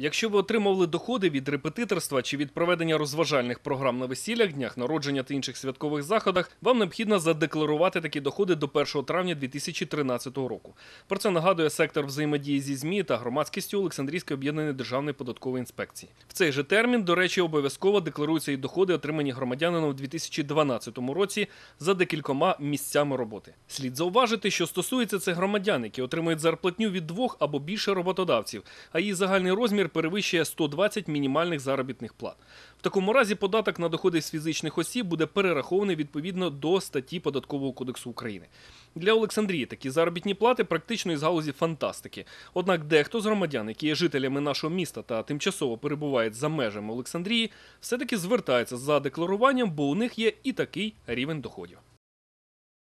Якщо ви отримували доходи від репетиторства чи від проведення розважальних програм на весіллях, днях народження та інших святкових заходах, вам необхідно задекларувати такі доходи до 1 травня 2013 року. Про це нагадує сектор взаємодії зі змі та громадськістю Олександрійської об'єднаної державної податкової інспекції. В цей же термін, до речі, обов'язково декларуються і доходи, отримані громадянином у 2012 році за декількома місцями роботи. Слід зауважити, що стосується це громадян, які отримують зарплатню від двох або більше роботодавців, а її загальний розмір розмір перевищує 120 мінімальних заробітних плат. В такому разі податок на доходи з фізичних осіб буде перерахований відповідно до статті Податкового кодексу України. Для Олександрії такі заробітні плати практично із галузі фантастики. Однак дехто з громадян, які є жителями нашого міста та тимчасово перебувають за межами Олександрії, все таки звертається за декларуванням, бо у них є і такий рівень доходів.